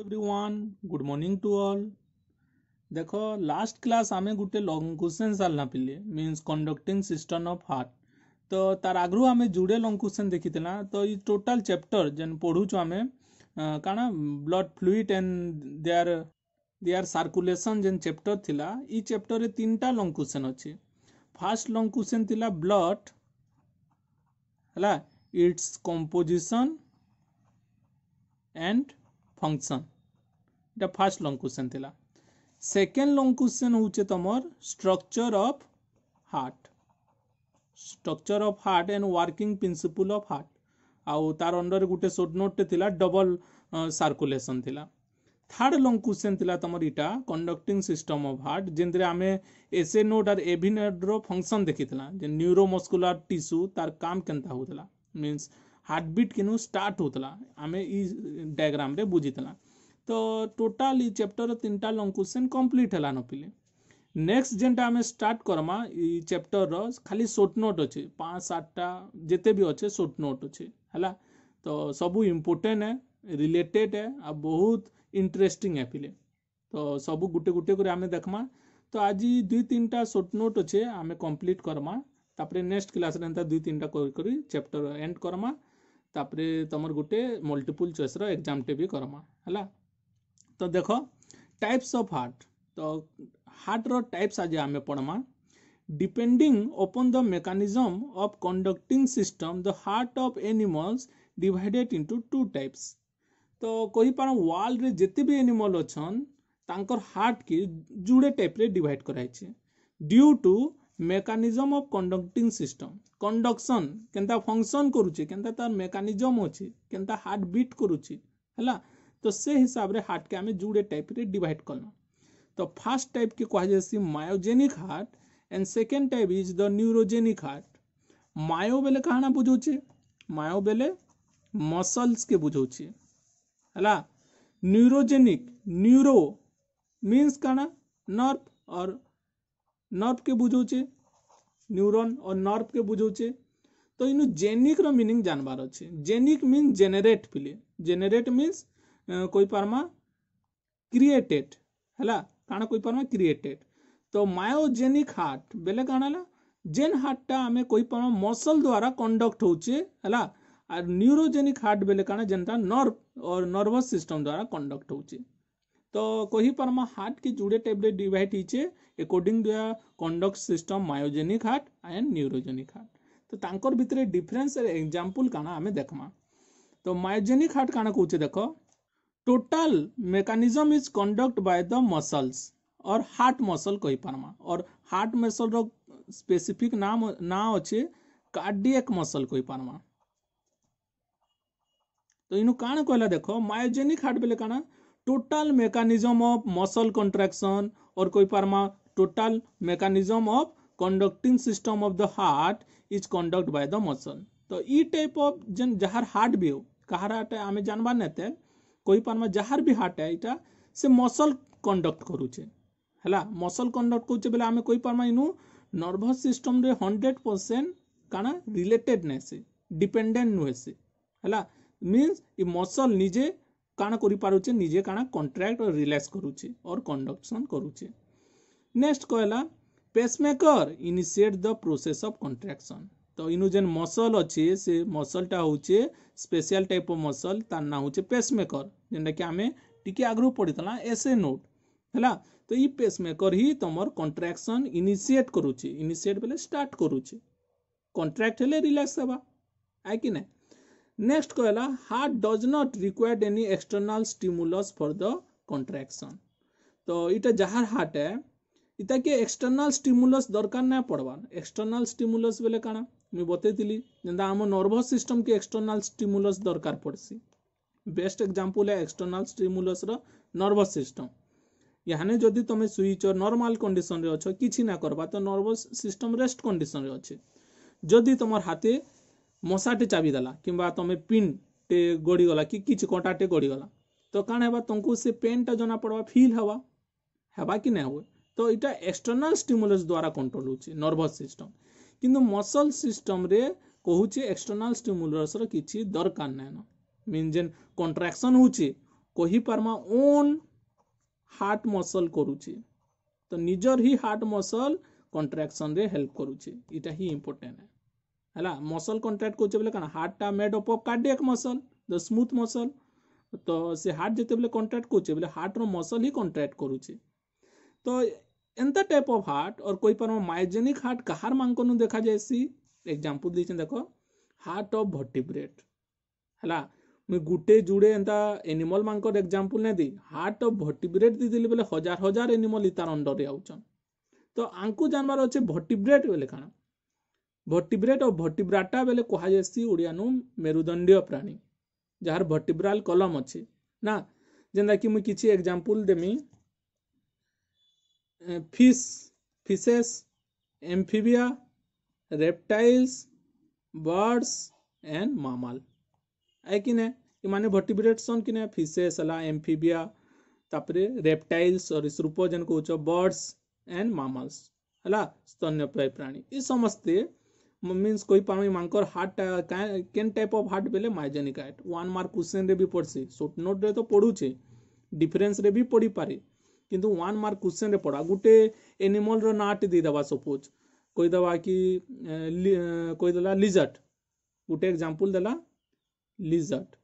Everyone good morning to all ଦେଖ last class ଆମେ ଗୋଟେ ଲଙ୍ଗ୍ କ୍ୱେଶ୍ଚନ୍ ସାରିଲା ପିଲେ means conducting system of heart ତ ତାର ଆଗରୁ ଆମେ ଯୁଡ଼େ ଲଙ୍ଗ୍ କ୍ୱେଶ୍ଚନ୍ ଦେଖିଥିଲା ତ ଇ ଟୋଟାଲ୍ ଚାପ୍ଟର ଯେନ୍ ପଢ଼ୁଛୁ ଆମେ କାଣା blood fluid and their their circulation ଯେନ୍ ଚାପ୍ଟର ଥିଲା ଇ ଚାପ୍ଟରରେ ତିନିଟା ଲଙ୍ଗ୍ କ୍ୱେଶ୍ଚନ୍ ଅଛି ଫାର୍ଷ୍ଟ ଲଙ୍ଗ୍ କ୍ୱେଶ୍ଚନ୍ ଥିଲା ବ୍ଲଡ୍ ହେଲା ଇଟ୍ସ କମ୍ପୋଜିସନ୍ ଆଣ୍ଡ ଫଙ୍କସନ୍ ଏଇଟା ଫାର୍ଷ୍ଟ ଲଙ୍ଗ୍ କ୍ୱେଶ୍ଚନ୍ ଥିଲା ସେକେଣ୍ଡ ଲଙ୍ଗ୍ କ୍ୱେଶ୍ଚନ୍ ହେଉଛି ତୁମର structure of heart structure of heart and working principle of heart ଆଉ ତାର ଅଣ୍ଡରରେ ଗୋଟେ ସୋର୍ଟ ନୋଟ୍ଟେ ଥିଲା ଡବଲ୍ ସାର୍କୁଲେସନ୍ ଥିଲା ଥାର୍ଡ଼ ଲଙ୍ଗ୍ କ୍ୱେଶ୍ଚନ୍ ଥିଲା ତୁମର ଇଟା କଣ୍ଡକ୍ଟିଂ ସିଷ୍ଟମ୍ ଅଫ୍ ହାର୍ଟ ଯେମିତିରେ ଆମେ ଏସ୍ଏ ନୋଟ୍ ଆର୍ ଏଭି ନୋଟ୍ର ଫଙ୍କସନ୍ ଦେଖିଥିଲା ଯେ ନ୍ୟୁରୋମସ୍କୁଲାର ଟିସୁ ତାର କାମ କେନ୍ତା ହେଉଥିଲା ମିନ୍ସ କିନୁ ಸ್ಟಾರ್ಟ್ ହଉଥିଲା ଆମେ ଇ ಡಯಾಗ್ರಾಮ್ರೆ ବୁଝିଥିଲା ତ ଟୋଟାଲ୍ ଇ ଚାପ୍ଟର୍ ତିନିଟା ଲଙ୍ଗ୍ କ୍ୱେଶ୍ଚନ୍ କମ୍ପ୍ଲିଟ୍ ହେଲାନ ପିଲେ ନେକ୍ସଟ୍ ଯେନ୍ଟା ଆମେ ଷ୍ଟାର୍ଟ କର୍ମା ଇ ଚାପ୍ଟର୍ର ଖାଲି ସୋର୍ଟ ନୋଟ୍ ଅଛେ ପାଞ୍ଚ ସାତଟା ଯେତେ ବି ଅଛେ ସୋର୍ଟ ନୋଟ୍ ଅଛେ ହେଲା ତ ସବୁ ଇମ୍ପୋର୍ଟେଣ୍ଟ ଏ ରିଲେଟେଡ୍ ଏ ଆଉ ବହୁତ ଇଣ୍ଟରେଷ୍ଟିଂ ହେ ପିଲେ ତ ସବୁ ଗୁଟେ ଗୁଟେ କରି ଆମେ ଦେଖ୍ମା ତ ଆଜି ଦୁଇ ତିନିଟା ସୋର୍ଟ ନୋଟ୍ ଅଛେ ଆମେ କମ୍ପ୍ଲିଟ୍ କର୍ମା ତାପରେ ନେକ୍ସଟ୍ କ୍ଲାସ୍ରେ ଏନ୍ତା ଦୁଇ ତିନିଟା କରି କରି ଚାପ୍ଟର୍ ଏଣ୍ଡ କର୍ମା ତାପରେ ତୁମର ଗୋଟେ ମଲ୍ଟିପୁଲ୍ ଚଏସ୍ର ଏକ୍ଜାମ୍ଟେ ବି କର୍ମା ହେଲା ତ ଦେଖ ଟାଇପ୍ସ ଅଫ୍ ହାର୍ଟ ତ ହାର୍ଟର ଟାଇପ୍ସ ଆଜି ଆମେ ପଢ଼୍ମା depending upon the mechanism of conducting system the heart of animals divided into two types ତ କହିପାର ୱାର୍ଲଡ଼ରେ ଯେତେ ବି ଏନିମଲ୍ ଅଛନ୍ ତାଙ୍କର ହାର୍ଟକେ ଯୁଡ଼େ ଟାଇପ୍ରେ ଡିଭାଇଡ଼୍ କରାହେଇଛେ due to mechanism of conducting system conduction के फंक्शन करुचे केनता मेकानिजम अच्छे केनता हार्ट बिट करुचे तो से हिसाब से हार्ट के आम जोड़े टाइप रे डिवाइड कलु तो फास्ट टाइप के कहुए myogenic heart and second type is the neurogenic heart myo बेले कहना बुझे मायो बेले मसल्स के बुझे है न्यूरोजेनिक न्यूरो मीन्स कहना नर्व और नर्व के बुझौचे न्यूरोन और नर्व के बुझौचे तो इन जेनिक रो मीनिंग जानबार अच्छे जेनिक मीन जेनेट पिले जेनेट मीन्स कोई पार्मा क्रिएटेड है कण कोई पार्मा क्रिएटेड तो मायोजेनिक हार्ट बेले कण है जेन हार्टा आम कही पार मसल द्वारा कंडक्ट होला आर न्यूरोजेनिक हार्ट बेले कण जेनटा नर्व और नर्भस सिस्टम द्वारा कंडक्ट होची तो कोही परमा हार्ट के जुड़े टाइप टेबलेट डिवाइड हीचे according to the conduct system myogenic heart and neurogenic heart तो तांकर भितर डिफरेंस रे एग्जांपल काना हमें देखमा तो मायोजेनिक हार्ट काना कोचे देखो total mechanism is conduct by the muscles और हार्ट मसल कही पारमा और हार्ट मसल रो स्पेसिफिक नाम ना अच्छे कार्डियक मसल कही पारमा तो इनु काना कहला देखो मायोजेनिक हार्ट बेले काना total mechanism of muscle contraction or koiparma total mechanism of conducting system of the heart is conduct by the muscle तो ई टाइप ऑफ जन जहार हार्ट भी हो कहार हार्ट आम जानबार नाते कहीपारमा जहार भी हार्ट है यहाँ से मसल कंडक्ट करुचे है मसल कंडक्ट करुचे बेले आम कहीपारमा इन नर्भस सिस्टम रे हंड्रेड परसेंट काना रिलेटेड नहीं से डिपेंडेंट नुहे से है मीन्स ये मसल निजे କାଣା କରିପାରୁଛେ ନିଜେ କାଣା କଣ୍ଟ୍ରାକ୍ଟ ରିଲାକ୍ସ କରୁଛେ ଅର୍ କଣ୍ଡକ୍ସନ୍ କରୁଛେ ନେକ୍ସଟ କହିଲା pacemaker initiate the process of contraction ତ ଇନୁ ଯେନ୍ ମସଲ୍ ଅଛେ ସେ ମସଲ୍ଟା ହଉଛେ ସ୍ପେଶିଆଲ୍ ଟାଇପ୍ ଅଫ୍ ମସଲ୍ ତାର୍ ନାଁ ହଉଛେ ପେସମେକର ଯେନ୍ଟାକି ଆମେ ଟିକେ ଆଗରୁ ପଢ଼ିଥିଲା ଏ ନୋଟ୍ ହେଲା ତ ଇ ପେସମେକର ହିଁ ତମର କଣ୍ଟ୍ରାକ୍ସନ୍ ଇନିସିଏଟ୍ କରୁଛେ ଇନିସିଏଟ୍ ବେଲେ ଷ୍ଟାର୍ଟ କରୁଛେ କଣ୍ଟ୍ରାକ୍ଟ ହେଲେ ରିଲାକ୍ସ ହେବା ଆଏ କି ନାଇଁ Next koala, heart does not require any external stimulus for the contraction. तो इटा जहाँ हार्ट है इटा के एक्सटर्नाल स्टिमुलस दरकार ना पड़वान एक्सटर्नाल स्टिमुलस बोले काना मुझे बतईली जेनता आम नर्भस सिस्टम के एक्सटर्नाल स्टिमुलस दरकार पड़सी बेस्ट एग्जाम्पल है एक्सटर्नाल स्टिमुलस नर्भस सिस्टम यहाँ जदि तुम सुईच नर्माल कंडीशन रे अच्छ कि ना करवा तो नर्भस सिस्टम रेस्ट कंडीशन रे अच्छे जदि तुम हाथे ମଶାଟେ ଚାବିଦେଲା କିମ୍ବା ତମେ ପିନ୍ଟେ ଗଡ଼ିଗଲା କି କିଛି କଣ୍ଟାଟେ ଗଡ଼ିଗଲା ତ କାଣା ହେବା ତମକୁ ସେ ପେନ୍ଟା ଜଣା ପଡ଼ବା ଫିଲ୍ ହେବା ହେବା କି ନାଇଁ ହୁଏ ତ ଏଇଟା ଏକ୍ସଟର୍ନାଲ୍ ଷ୍ଟିମୁଲସ୍ ଦ୍ୱାରା କଣ୍ଟ୍ରୋଲ୍ ହେଉଛି ନର୍ଭସ୍ ସିଷ୍ଟମ୍ କିନ୍ତୁ ମସଲ୍ ସିଷ୍ଟମ୍ରେ କହୁଛି ଏକ୍ସଟର୍ନାଲ୍ ଷ୍ଟିମୁଲସ୍ର କିଛି ଦରକାର ନାଇଁନ ମିନ୍ ଯେନ୍ କଣ୍ଟ୍ରାକ୍ସନ୍ ହେଉଛି କହିପାର୍ମା ଓନ୍ ହାର୍ଟ ମସଲ୍ କରୁଛି ତ ନିଜର ହିଁ ହାର୍ଟ ମସଲ୍ କଣ୍ଟ୍ରାକ୍ସନ୍ରେ ହେଲ୍ପ କରୁଛି ଏଇଟା ହିଁ ଇମ୍ପୋର୍ଟାଣ୍ଟ ହେଲା ମସଲ୍ କଣ୍ଟ୍ରାକ୍ଟ କରୁଛେ ବୋଲେ କାଣା ହାର୍ଟଟା made up of cardiac muscle the smooth muscle ତ ସେ ହାର୍ଟ ଯେତେବେଳେ କଣ୍ଟ୍ରାକ୍ଟ କରୁଛେ ବୋଲେ ହାର୍ଟର ମସଲ୍ ହିଁ କଣ୍ଟ୍ରାକ୍ଟ କରୁଛେ ତ ଏନ୍ତା ଟାଇପ୍ ଅଫ୍ ହାର୍ଟ ଅର୍ କହିପାରମା ମାଇଜେନିକ୍ ହାର୍ଟ କାହାର ମାନଙ୍କନୁ ଦେଖାଯାଏସି ଏକ୍ଜାମ୍ପଲ୍ ଦେଇଛନ୍ ଦେଖ ହାର୍ଟ ଅଫ୍ ଭର୍ଟିବ୍ରେଟ୍ ହେଲା ମୁଇଁ ଗୁଟେ ଯୁଡ଼େ ଏନ୍ତା ଏନିମଲ୍ ମାନଙ୍କର ଏକ୍ଜାମ୍ପଲ୍ ନାଇଁ ଦେଇ ହାର୍ଟ ଅଫ୍ ଭର୍ଟିବ୍ରେଟ୍ ଦେଇଦେଲି ବୋଲେ ହଜାର ହଜାର ଏନିମଲ୍ ଇ ତାର ଅଣ୍ଡର୍ରେ ଆଉଛନ୍ ତ ଆଙ୍କୁ ଜାନ୍ବାର ଅଛେ ଭର୍ଟିବ୍ରେଟ୍ ବୋଲେ କାଣା ଭର୍ଟିବ୍ରେଟ୍ ଓ ଭର୍ଟିବ୍ରାଟା ବେଲେ କୁହାଯାଏସି ଓଡ଼ିଆନୁ ମେରୁଦଣ୍ଡୀୟ ପ୍ରାଣୀ ଯାହାର ଭର୍ଟିବ୍ରାଲ୍ କଲମ୍ ଅଛି ନା ଯେନ୍ତାକି ମୁଇଁ କିଛି ଏକ୍ଜାମ୍ପଲ୍ ଦେମି fish fishes amphibia reptiles birds and mammal है कि ना इमाने भर्टिब्रेट्स सन कि ना फिशेस हला एम्फिबिया तापरे रेप्टाइल्स और सरूप जन कहूछ बर्ड्स एंड मामाल्स है प्राणी ये समस्ते ମିନ୍ସ କହିପାରମି ମାନଙ୍କର ହାର୍ଟଟା କେନ୍ ଟାଇପ୍ ଅଫ୍ ହାର୍ଟ ବେଲେ ମାଇଜେନିକ୍ ହାର୍ଟ ୱାନ୍ ମାର୍କ କୋଶ୍ଚେନ୍ରେ ବି ପଡ଼୍ସି ସର୍ଟ ନୋଟ୍ରେ ତ ପଢ଼ୁଛେ ଡିଫରେନ୍ସରେ ବି ପଢ଼ିପାରେ କିନ୍ତୁ ୱାନ୍ ମାର୍କ କୋଶ୍ଚେନ୍ରେ ପଢ଼ା ଗୋଟେ ଏନିମଲ୍ର ନାଁଟି ଦେଇଦେବା ସପୋଜ୍ କହିଦେବା କି କହିଦେଲା ଲିଜର୍ଟ ଗୋଟେ ଏକ୍ଜାମ୍ପଲ୍ ଦେଲା lizard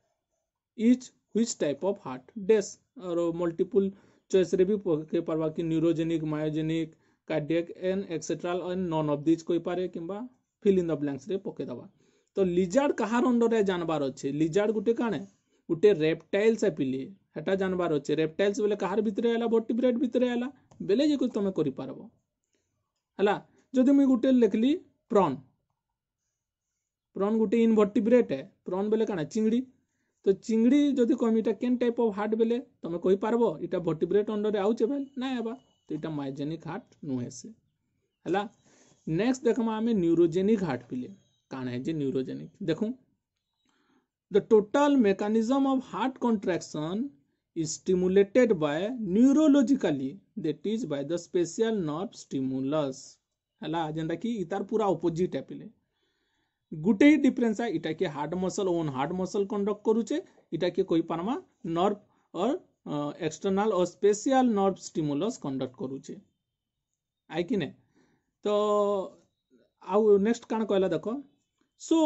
is which type of heart does ଆର ମଲ୍ଟିପୁଲ୍ ଚଏସ୍ରେ ବି ପକେଇ କହିପାରବା କି neurogenic myogenic cardiac and external and none of these କହିପାରେ କିମ୍ବା ଫିଲ୍ ଇନ୍ ଦ ବ୍ଲାଙ୍କ୍ସରେ ପକାଇଦେବା ତ ଲିଜାର୍ଡ କାହାର ଅଣ୍ଡରରେ ଜାଣିବାର ଅଛି ଲିଜାର୍ଡ ଗୋଟେ କାଣା ଗୋଟେ ରେପ୍ଟାଇଲ୍ସ ପିଲି ହେଟା ଜାଣିବାର ଅଛି ରେପ୍ଟାଇଲ୍ସ ବୋଲେ କାହାର ଭିତରେ ହେଲା ଭର୍ଟିବ୍ରେଟ୍ ଭିତରେ ହେଲା ବେଲେ ଯାଇକି ତୁମେ କରିପାରିବ ହେଲା ଯଦି ମୁଇଁ ଗୋଟେ ଲେଖିଲି ପ୍ରନ୍ ପ୍ରନ୍ ଗୋଟେ ଇନଭର୍ଟିବ୍ରେଟ୍ ହେ ପ୍ରନ୍ ବେଲେ କାଣା ଚିଙ୍ଗଡ଼ି ତ ଚିଙ୍ଗଡ଼ି ଯଦି କହମି ଇଟା କେନ୍ ଟାଇପ୍ ଅଫ୍ ହାର୍ଟ ବେଲେ ତୁମେ କହିପାରବ ଇଟା ଭର୍ଟିବ୍ରେଟ୍ ଅଣ୍ଡରରେ ଆଉଛେ ବେଲେ ନାଇଁ ହେବା ତ ଇଟା ମାଇଜେନିକ୍ ହାର୍ଟ ନୁହେଁ ସେ ହେଲା નેક્સ્ટ દેખમાં અમે ન્યુરોજેનિક હાર્ટ ફેલિયર કાણ હે જે ન્યુરોજેનિક દેખું the total mechanism of heart contraction is stimulated by neurologically that is by the special nerve stimulus ହେଲା ଯେନ୍ଟା କି ଇତାର ପୁରା ଅପୋଜିଟ୍ ହେ ପିଲେ ଗୁଟେ ଡିଫରେନ୍ସ ଇଟା କି ହାର୍ଟ ମସଲ ଓନ୍ ହାର୍ଟ ମସଲ କଣ୍ଡକ୍ଟ କରୁଛେ ଇଟା କି କହିପାରମା nerve or external or special nerve stimulus conduct କରୁଛେ ଆଇ କି ନେ ତ ଆଉ ନେକ୍ସଟ କାଣା କହିଲା ଦେଖ so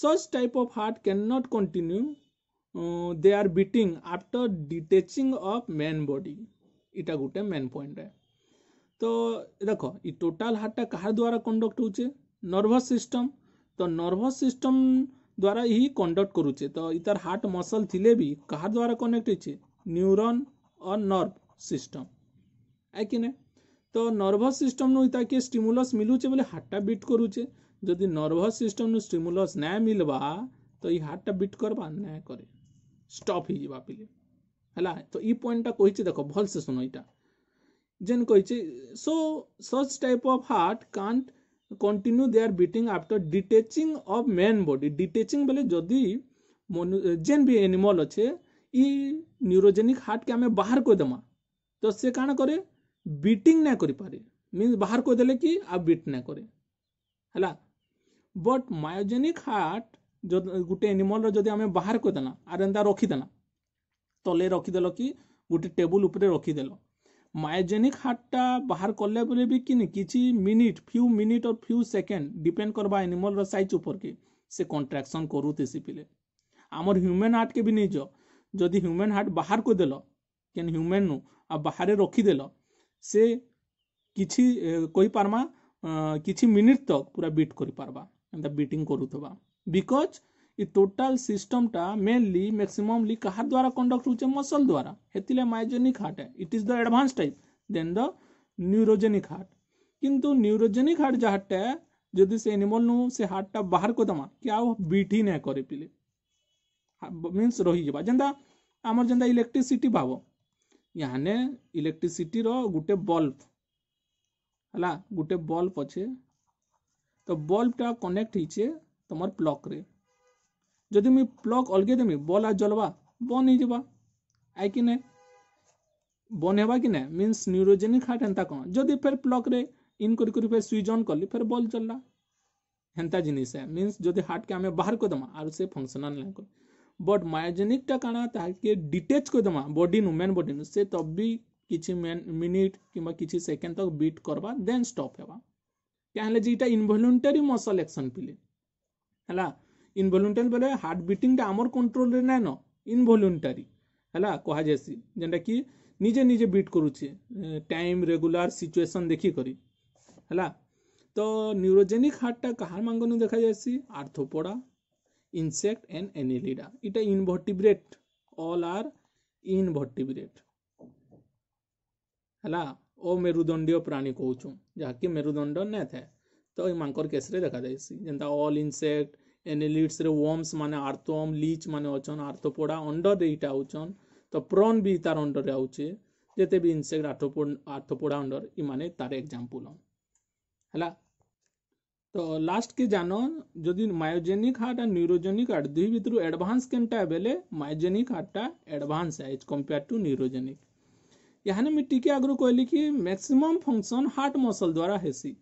such type of heart can not continue their beating after detaching of main body ଇଟା ଗୋଟେ ମେନ୍ ପଏଣ୍ଟ ତ ଦେଖ ଇ ଟୋଟାଲ୍ ହାର୍ଟଟା କାହା ଦ୍ୱାରା କଣ୍ଡକ୍ଟ ହଉଛେ ନର୍ଭସ୍ ସିଷ୍ଟମ୍ ତ ନର୍ଭସ୍ ସିଷ୍ଟମ୍ ଦ୍ୱାରା ହିଁ କଣ୍ଡକ୍ଟ କରୁଛେ ତ ଇତାର ହାର୍ଟ ମସଲ୍ ଥିଲେ ବି କାହା ଦ୍ୱାରା କନେକ୍ଟ ହେଇଛେ ନ୍ୟୁରନ୍ ଅର୍ ନର୍ଭ ସିଷ୍ଟମ୍ ଆଏ କି ନାଇଁ ତ ନର୍ଭସ୍ સિસ્ટમનું તાકે સ્ટિમ્યુલસ મિલું છે બોલે હાર્ટટા બીટ કરું ଯଦି ନର୍ଭସ୍ ସିଷ୍ଟମ୍ରୁ ଷ୍ଟିମୁଲସ୍ ନାଇଁ ମିଲ୍ବା ତ ଇ ହାର୍ଟଟା ବିଟ୍ କର୍ବା ନାଇଁ କରେ ଷ୍ଟପ୍ ହେଇଯିବା ପିଲେ ହେଲା ତ ଇ ପଏଣ୍ଟଟା କହିଛେ ଦେଖ ଭଲ୍ସେ ଶୁଣ ଇଟା ଯେନ୍ କହିଛେ so such type of heart can't continue their beating after detaching of main body detaching ବେଲେ ଯଦି ମନୁ ଯେନ୍ ବି ଏନିମଲ୍ ଅଛେ ଇ ନ୍ୟୁରୋଜେନିକ୍ ହାର୍ଟକେ ଆମେ ବାହାର କରିଦେମା ତ ସେ କାଣା କରେ ବିଟିଂ ନା କରିପାରେ ମିନ୍ସ ବାହାର କରିଦେଲେ କି ଆଉ ବିଟ୍ ନା କରେ ହେଲା ବଟ୍ ମାୟୋଜେନିକ୍ ହାର୍ଟ ଗୋଟେ ଏନିମଲ୍ର ଯଦି ଆମେ ବାହାର କରିଦେଲା ଆର୍ ଏନ୍ତା ରଖିଦେଲା ତଲେ ରଖିଦେଲ କି ଗୋଟେ ଟେବୁଲ୍ ଉପରେ ରଖିଦେଲ ମାୟୋଜେନିକ୍ ହାର୍ଟଟା ବାହାର କଲେ ବୋଲେ ବି କି କିଛି minute few minute or few second depend କରବା ଏନିମଲ୍ର ସାଇଜ୍ ଉପରକେ ସେ କଣ୍ଟ୍ରାକ୍ସନ୍ କରୁଥିସି ପିଲେ ଆମର ହ୍ୟୁମେନ୍ ହାର୍ଟକେ ବି ନେଇଯ ଯଦି ହ୍ୟୁମେନ୍ ହାର୍ଟ ବାହାର କରିଦେଲ କେନ୍ ହ୍ୟୁମାନ୍ରୁ ଆଉ ବାହାରେ ରଖିଦେଲ ସେ କିଛି କହିପାର୍ମା କିଛି ମିନିଟ୍ ତକ୍ ପୁରା ବିଟ୍ କରିପାର୍ବା ଏନ୍ତା ବିଟିଂ କରୁଥିବା ବିକଜ୍ ଇ ଟୋଟାଲ୍ ସିଷ୍ଟମ୍ଟା ମେନ୍ଲି ମ୍ୟାକ୍ସିମମ୍ଲି କାହାର ଦ୍ୱାରା କଣ୍ଡକ୍ଟ ହଉଛେ ମସଲ୍ ଦ୍ୱାରା ହେତିଲେ myogenic heart it is the advance type then the neurogenic heart କିନ୍ତୁ ନ୍ୟୁରୋଜେନିକ୍ ହାର୍ଟ ଯାହାଟା ଯଦି ସେ ଏନିମଲ୍ନୁ ସେ ହାର୍ଟଟା ବାହାର କରିଦେମା କି ଆଉ ବିଟ୍ ହିଁ ନାଇଁ କରିପାରିଲେ ମିନ୍ସ ରହିଯିବା ଯେନ୍ତା ଆମର ଯେନ୍ତା ଇଲେକ୍ଟ୍ରିସିଟି ଭାବ याने इलेक्ट्रिसिटी रो गुटे बल्ब हला गुटे बल्ब अछे तो बल्ब टा कनेक्ट हिचे तमर प्लग रे जदि मि प्लग अलगे देमि बल्ब जलवा बन हि जबा आइ कि ने बन मींस न्यूरोजेनिक हार्ट एंता कोन जदि फेर प्लग रे इन करी करी फेर स्विच ऑन करली फेर बल्ब जलला हेंता जिनिस है मींस जदि हार्ट के आमे बाहर को दमा आरो से फंक्शनल नै कर ବଟ୍ ମାୟୋଜେନିକ୍ଟା କାଣା ତାହାକେ ଡିଟେଚ୍ କରିଦେମା ବଡ଼ିନୁ ମେନ୍ ବଡ଼ିନୁ ସେ ତବ ବି କିଛି ମିନିଟ୍ କିମ୍ବା କିଛି ସେକେଣ୍ଡ ତକ୍ ବିଟ୍ କର୍ବା ଦେନ୍ ଷ୍ଟପ୍ ହେବା କାଁ ହେଲେ ଯେ ଇଟା ଇନଭଲ୍ୟୁଣ୍ଟାରୀ ମସଲ୍ ଏକ୍ସନ୍ ପିଲେ ହେଲା ইনভলুন্টারি বেলে হার্ট বিটিংটা আমার কন্ট্রোলে নাই ন ইনভলুন্টারি হ্যালা কুহযাইসি যেটা কি নিজে নিজে বিট করুছে টাইম রেগুলার সিচুয়েসন দেখিকি হ্যালা তো নিউরোজেনিক হার্টটা কাহার মাঙ্গনু দেখা যাইসি আর্থোপোড়া insect and annelida it are invertebrate all are invertebrate ହେଲା ଓ ମେରୁଦଣ୍ଡୀୟ ପ୍ରାଣୀ କହୁଛୁ ଯାହାକି ମେରୁଦଣ୍ଡ ନାଇଁ ଥାଏ ତ ଏ ମାଙ୍କର କେସ୍ରେ ଦେଖାଯାଏସି ଯେନ୍ତା ଅଲ୍ ଇନସେକ୍ଟ ଏନିଲିଡ୍ସରେ ୱମ୍ସ ମାନେ ଆର୍ଥୋମ୍ ଲିଚ୍ ମାନେ ଅଛନ୍ ଆର୍ଥୋପୋଡ଼ା ଅଣ୍ଡରରେ ଇଟା ଆଉଛନ୍ ତ ପ୍ରନ୍ ବି ତାର ଅଣ୍ଡରରେ ଆଉଛେ ଯେତେ ବି ଇନସେକ୍ଟ ଆର୍ଥୋପୋଡ଼ା ଅଣ୍ଡର ଇମାନେ ତାର ଏକ୍ଜାମ୍ପଲ୍ ହେଲା ତ ଲାଷ୍ଟକେ ଜାନ ଯଦି myogenic heart and neurogenic heart ଦୁଇ ଭିତରୁ ଆଡ଼ଭାନ୍ସ କେନ୍ଟା ବେଲେ ମାୟୋଜେନିକ୍ ହାର୍ଟଟା advance is compare to neurogenic ଏହାନେ ମୁଇଁ ଟିକେ ଆଗରୁ କହିଲି କି ମ୍ୟାକ୍ସିମମ୍ ଫଙ୍କସନ୍ ହାର୍ଟ ମସଲ୍ ଦ୍ୱାରା ହେସି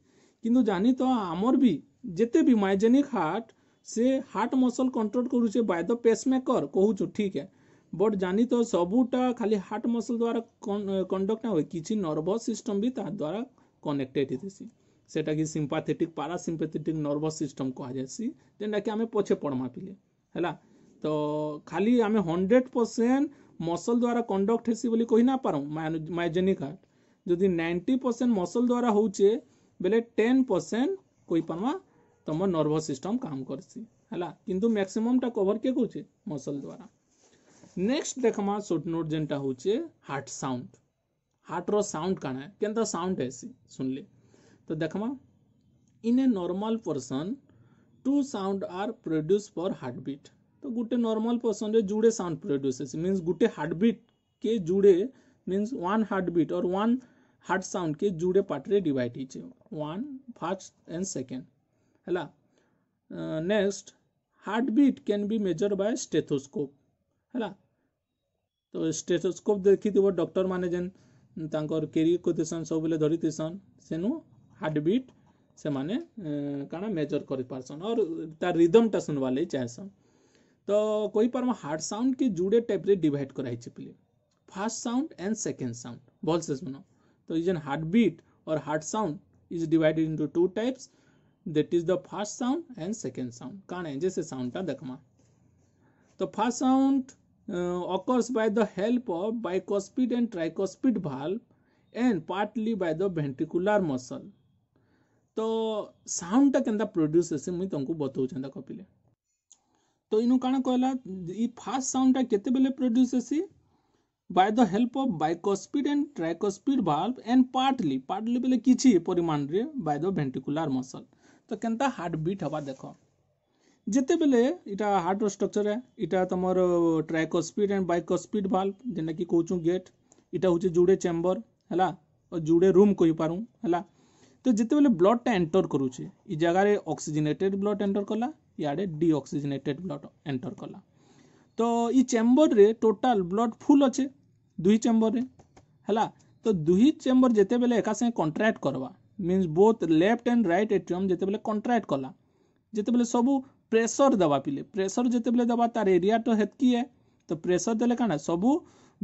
କିନ୍ତୁ ଜାନି ତ ଆମର ବି ଯେତେ ବି ମାୟୋଜେନିକ୍ ହାର୍ଟ ସେ ହାର୍ଟ ମସଲ୍ କଣ୍ଟ୍ରୋଲ୍ କରୁଛେ ବାଇ ଦ ପେସ୍ମେକର୍ କହୁଛୁ ଠିକ୍ ହେ ବଟ୍ ଜାନି ତ ସବୁଟା ଖାଲି ହାର୍ଟ ମସଲ୍ ଦ୍ୱାରା କଣ୍ଡକ୍ଟ ନା ହୁଏ କିଛି ନର୍ଭସ୍ ସିଷ୍ଟମ୍ ବି ତାହା ଦ୍ୱାରା କନେକ୍ଟେଡ୍ ହେଇଥିସି सेटा कि सिंपाथेटिक पारासिंपाथेटिक नर्भस सिस्टम कह जाएसी जेनटा कि आम पछे पढ़मा पीले है तो खाली आम हंड्रेड परसेंट मसल द्वारा कंडक्ट हेसी बोली कही ना पार मायोजेनिक हार्ट जदि नाइंटी परसेंट मसल द्वारा होचे बोले टेन परसेंट कही पार्मा तुम नर्भस सिस्टम काम करसी है कि मैक्सीमटा कभर किए कौ मसल द्वारा नेक्स्ट देखमा सोट नोट जेनटा हो हार्ट साउंड हार्ट रो साउंड काना है के साउंड है सी तो देखमा in a normal person two sound are produce per heartbeat तो गुटे नॉर्मल पर्सन रे जुड़े साउंड प्रोड्यूस मींस गुटे हार्टबीट के जुड़े मींस वन हार्टबीट और वन हार्ट साउंड के जुड़े पार्ट रे डिवाइड हिचे वन फर्स्ट एंड सेकंड हैला next heartbeat can be measure by stethoscope हैला तो स्टेथोस्कोप देखि दिबो डॉक्टर माने जन तांकर केरी को सब बेले धरि सेनु हार्ट बिट से मैंने कण मेजर कर पार्सन और तार रिदम टा सुनवा ले चाहसन तो कोई पर हार्ट साउंड के जुड़े टाइप रे डिवाइड कराई छि first sound and second sound बोल से सुनो तो इजन हार्ट बीट और heart sound is divided into two types that is the first sound and second sound कण है जैसे साउंड ता देखमा तो first sound occurs by the help of bicuspid and tricuspid valve and partly by the ventricular muscle ତ ସାଉଣ୍ଡଟା କେନ୍ତା produce ହେସି ମୁଇଁ ତମକୁ ବତଉଛେ ଏନ୍ତା କପିଲେ ତ ଇନୁ କାଣା କହିଲା ଇ ଫାର୍ଷ୍ଟ ସାଉଣ୍ଡଟା କେତେବେଲେ ପ୍ରଡ୍ୟୁସ୍ ହେସି by the help of bicuspid and tricuspid valve and partly partly ବେଲେ କିଛି ପରିମାଣରେ ବାଇ ଦ ଭେଣ୍ଟିକୁଲାର ମସଲ୍ ତ କେନ୍ତା ହାର୍ଟ ବିଟ୍ ହେବା ଦେଖ ଯେତେବେଲେ ଇଟା ହାର୍ଟର ଷ୍ଟ୍ରକ୍ଚର୍ ଇଟା ତମର ଟ୍ରାଇକସ୍ପିଡ୍ ଆଣ୍ଡ ବାଇକସ୍ପିଡ୍ ଭାଲ୍ଭ ଯେନ୍ଟାକି କହୁଛୁ ଗେଟ୍ ଇଟା ହଉଛି ଯୁଡ଼େ ଚେମ୍ବର ହେଲା ଯୁଡ଼େ ରୁମ୍ କହିପାରୁ ହେଲା ତ ଯେତେବେଳେ ବ୍ଲଡ଼୍ଟା ଏଣ୍ଟର୍ କରୁଛେ ଇ ଜାଗାରେ ଅକ୍ସିଜେନେଟେଡ଼୍ ବ୍ଲଡ଼୍ ଏଣ୍ଟର୍ କଲା ଇଆଡ଼େ ଡିଅକ୍ସିଜେନେଟେଡ଼୍ ବ୍ଲଡ଼୍ ଏଣ୍ଟର୍ କଲା ତ ଇ ଚେମ୍ବର୍ରେ ଟୋଟାଲ୍ ବ୍ଲଡ଼୍ ଫୁଲ୍ ଅଛେ ଦୁଇ ଚେମ୍ବର୍ରେ ହେଲା ତ ଦୁଇ ଚେମ୍ବର୍ ଯେତେବେଲେ ଏକା ସାଙ୍ଗେ କଣ୍ଟ୍ରାକ୍ଟ କର୍ବା means both left and right atrium ଯେତେବେଲେ କଣ୍ଟ୍ରାକ୍ଟ କଲା ଯେତେବେଲେ ସବୁ ପ୍ରେସର୍ ଦେବା ପିଲେ ପ୍ରେସର୍ ଯେତେବେଲେ ଦେବା ତାର ଏରିଆ ତ ହେତ୍କି ଏ ତ ପ୍ରେସର୍ ଦେଲେ କାଣା ସବୁ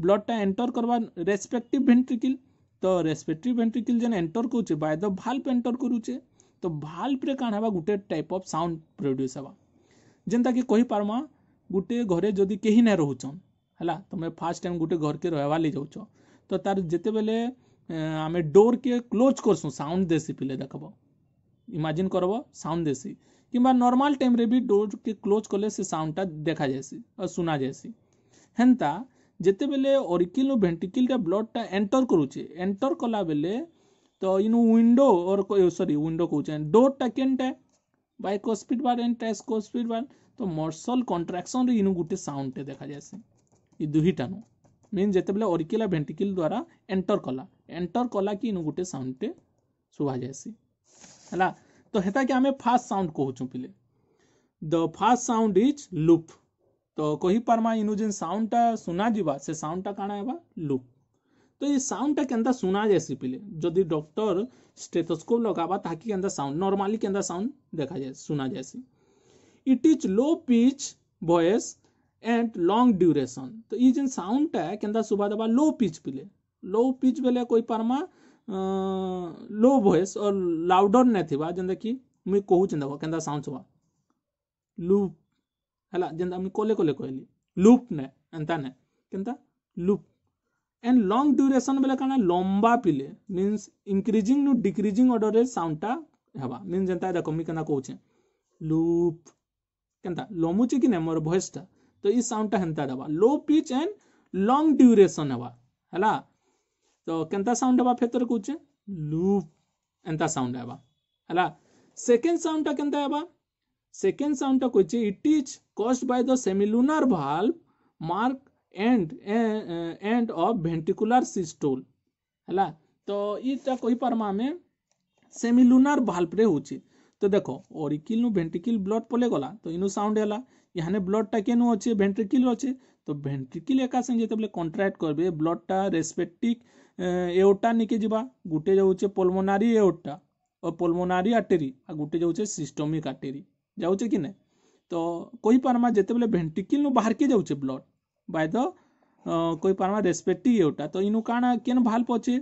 ବ୍ଲଡ଼୍ଟା ଏଣ୍ଟର କର୍ବା ରେସ୍ପେକ୍ଟିଭ୍ ଭେଣ୍ଟ୍ରିକିଲ୍ तो रेस्पेक्टिव भेन्ट्रिकल जेन एंटर कर बाय द भाल्व एंटर करुचे तो भाल्व रे कण हेबा गुटे टाइप ऑफ साउंड प्रोड्यूस हेबा जेनता कि कहि पारमा गुटे घरे जदि केही नै रहुचन हला तमे फर्स्ट टाइम गुटे घर के रहवा ले जाउचो तो तार जते बेले अं, आमे डोर के क्लोज करसु साउंड देसी पिले देखबो इमेजिन करबो साउंड देसी किंबा नॉर्मल टाइम रे भी डोर के क्लोज कले से साउंडटा देखा जायसी और सुना जायसी हेंता जिते बेले ओरिकिल भेन्टिकिलटा ब्लडटा एंटर करुचे एंटर कला बेले तो इन विंडो और सरी विंडो कौच डोरटा के बैकोस्पिड बार एंड टाइकोस्पिड बार तो मर्सल कंट्राक्शन इन गोटे साउंडटे देखा जाए दुहटा नु मेन जिते बेले ओरिकिल भेन्टिकिल द्वारा एंटर कला एंटर कला कि इन गोटे साउंडटे शुभा जासी है तो हेता कि आम फास्ट साउंड कहचु पिले the first sound is lub तो कही पार्मा इन जेन साउंड टा सुना जीवा से साउंड टा काना हेबा लुक तो ये साउंड टा केंदा सुना जैसी पिले जदी डॉक्टर स्टेथोस्कोप लगाबा ताकि केंदा साउंड नॉर्मली केंदा साउंड देखा जाए सुना जैसी it is low pitch voice and long duration तो ये जेन साउंड टा केंदा सुबा देबा लो पिच पिले लो पिच बेले कोई पार्मा लो वॉइस और लाउडर नथिबा जेंदा कि मुई कहू चंदा केंदा साउंड छबा लूप है कले कले कहली लुप ने एंता ने कंता लुप एंड लंग ड्यूरेसन बोले क्या लंबा पिले मीनस इनक्रिजिंग नु डिक्रिजिंग अर्डर साउंड टा हवा मीन जनता देख मुझे कौचे लुप कंता लमुचे कि ना मोर भयस टा तो ये साउंड टा हंता दबा low pitch and long duration हवा हला तो कंता साउंड हवा फेतर कौचे लुप एंता साउंड हवा हला सेकेंड साउंड टा कंता हवा Second sound ta koichi it is caused by the semilunar valve mark and uh, end of ventricular systole ହେଲା ତ ଇଟା କହିପାରମା ଆମେ ସେମିଲୁନାର ଭାଲ୍ଭରେ ହଉଛେ ତ ଦେଖ ଅରିକିଲ୍ନୁ ଭେଣ୍ଟ୍ରିକିଲ୍ ବ୍ଲଡ୍ ପଲେଇଗଲା ତ ଇନୁ ସାଉଣ୍ଡ ହେଲା ଇହାନେ ବ୍ଲଡ୍ଟା କେନୁ ଅଛେ ଭେଣ୍ଟ୍ରିକିଲ୍ ଅଛେ ତ ଭେଣ୍ଟ୍ରିକିଲ୍ ଏକା ସାଙ୍ଗେ ଯେତେବେଳେ କଣ୍ଟ୍ରାକ୍ଟ କରିବେ ବ୍ଲଡ୍ଟା ରେସ୍ପେକ୍ଟିକ୍ ଏଓଟା ନିକେ ଯିବା ଗୁଟେ ଯାଉଛେ ପଲ୍ମୋନାରୀ ଏଓଟା ଓ ପଲ୍ମୋନାରୀ ଆଟେରୀ ଆଉ ଗୁଟେ ଯାଉଛେ ସିଷ୍ଟମିକ୍ ଆଟେରୀ ଯାଉଛି କି ନାହିଁ ତ କହିପାର୍ମା ଯେତେବେଳେ ଭେଣ୍ଟିକିଲ୍ନୁ ବାହାରକେ ଯାଉଛେ ବ୍ଲଡ୍ ବାଇ ଦ କହିପାର୍ମା ରେସ୍ପେକ୍ଟିଭ୍ ଇଏଟା ତ ଇନୁ କାଣା କେନ୍ ଭାଲ୍ପ ଅଛେ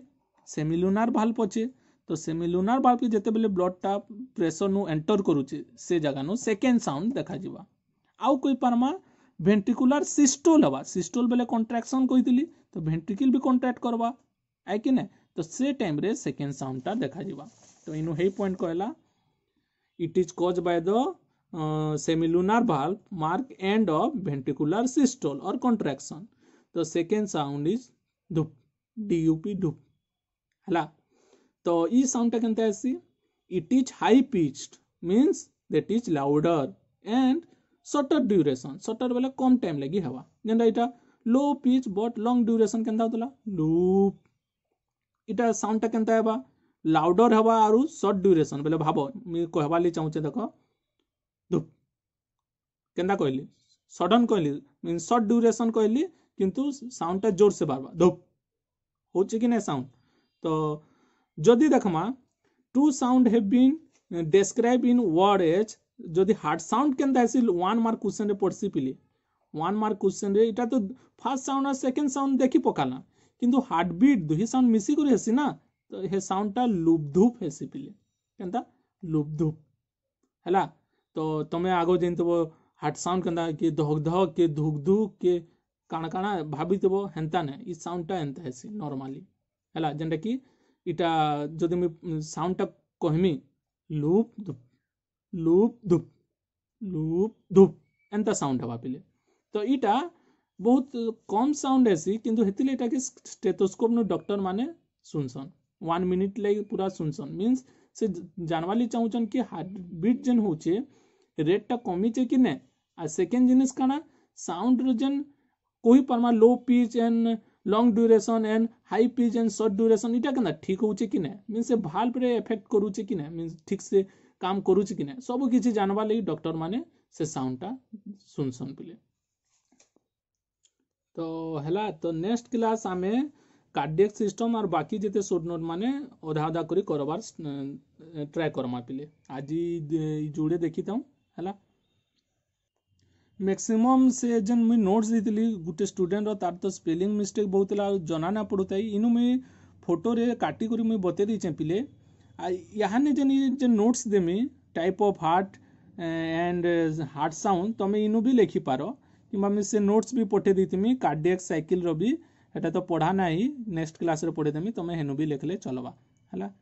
ସେମିଲୁନାର୍ ଭାଲ୍ପ ଅଛେ ତ ସେମିଲୁନାର୍ ଭାଲ୍ପକେ ଯେତେବେଳେ ବ୍ଲଡ଼୍ଟା ପ୍ରେସର୍ନୁ ଏଣ୍ଟର୍ କରୁଛେ ସେ ଜାଗାନୁ ସେକେଣ୍ଡ ସାଉଣ୍ଡ ଦେଖାଯିବା ଆଉ କହିପାର୍ମା ଭେଣ୍ଟିକୁଲାର୍ ସିଷ୍ଟୋଲ୍ ହେବା ସିଷ୍ଟୋଲ୍ ବେଲେ କଣ୍ଟ୍ରାକ୍ସନ୍ କହିଥିଲି ତ ଭେଣ୍ଟ୍ରିକିଲ୍ ବି କଣ୍ଟ୍ରାକ୍ଟ କର୍ବା ଆଏ କି ନାଇଁ ତ ସେ ଟାଇମ୍ରେ ସେକେଣ୍ଡ ସାଉଣ୍ଡଟା ଦେଖାଯିବା ତ ଇନୁ ହେଇ ପଏଣ୍ଟ କହିଲା it is cause by the semilunar valve mark end of ventricular systole और कंट्रैक्शन तो second sound is dup D U P dup है तो ये साउंड के it is high pitched means that is louder and shorter duration shorter बोले कम time लगी हवा जेनता इटा low pitch but long duration के लूप इटा साउंड टा के लाउडर हवा और सर्ट ड्यूरेसन बोले भाव कहबार लगे चाहूचे देखो केनटा कहली सडन कहली मीन सर्ट ड्यूरेसन कहली किंतु साउंडटा जोर से बारवा धूप हो ना साउंड तो जदि देखमा two sound have been describe in word as जदि हार्ड साउंड केनता वन मार्क क्वेश्चन रे पढ़सी पिली वन मार्क क्वेश्चन रे इटा तो फर्स्ट साउंड और सेकंड साउंड देखि पकाला किंतु हार्ट बीट दुही साउंड मिसी करी तो हे साउंडटा लुपधुप हेसी पिली केनता लुपधुप हैला तो तुम्हें आगो जेंतबो हार्ट साउंड कंदा कि धक धक के धुक धुक के काण काण भाबी तबो हेंता ने इ साउंड टाइम एंता हेसी नॉर्मली हला जेंडा कि इटा जदि मि साउंड टा कहमी lub dup lub dup lub dup एंता साउंड हवा पिले तो इटा बहुत कम साउंड हेसी किंतु हेतिले इटा के स्टेथोस्कोप नो डॉक्टर माने सुनसन 1 मिनिट लाइक पूरा सुनसन मींस से जानवाली चाहूचन कि हार्ट बीट जन होचे रेट टा कमी कि नै आ सेकेंड जिनिस काना साउंड रिजन कोई परमा low pitch and long duration and high pitch and short duration इटा केना ठीक होचे कि ना मींस से भाल परे इफेक्ट करूचे कि ना मींस ठीक से काम करूचे कि ना सब किछ जानवा लई डॉक्टर माने से साउंडटा सुनसन पिले तो हला तो नेक्स्ट क्लास आमे कार्डियक सिस्टम और बाकी जते शॉर्ट नोट माने अधा अधा करी करबार ट्राई करमा पिले आज ई जुडे देखितम हला ମ୍ୟାକ୍ସିମମ୍ ସେ ଯେନ୍ ମୁଇଁ ନୋଟ୍ସ ଦେଇଥିଲି ଗୋଟେ ଷ୍ଟୁଡେଣ୍ଟର ତାର ତ ସ୍ପେଲିଂ ମିଷ୍ଟେକ୍ ବହୁତ ହେଲା ଆଉ ଜନା ନା ପଡ଼ୁଥାଏ ଇନୁ ମୁଇଁ ଫଟୋରେ କାଟିକରି ମୁଇଁ ବତେଇ ଦେଇଛେଁ ପିଲେ ଆଉ ଇହାନେ ଯେନ୍ ଯେନ୍ ନୋଟ୍ସ ଦେମି type of heart and heart sound ତମେ ଇନୁ ବି ଲେଖିପାର କିମ୍ବା ମୁଇଁ ସେ ନୋଟ୍ସ ବି ପଠେଇ ଦେଇଥିମି କାର୍ଡ଼ିଆକ୍ ସାଇକେଲ୍ର ବି ହେଟା ତ ପଢ଼ା ନାହିଁ ନେକ୍ସଟ କ୍ଲାସ୍ରେ ପଢ଼େଇଦେମି ତମେ ହେନୁ ବି ଲେଖିଲେ ଚଲ୍ବା ହେଲା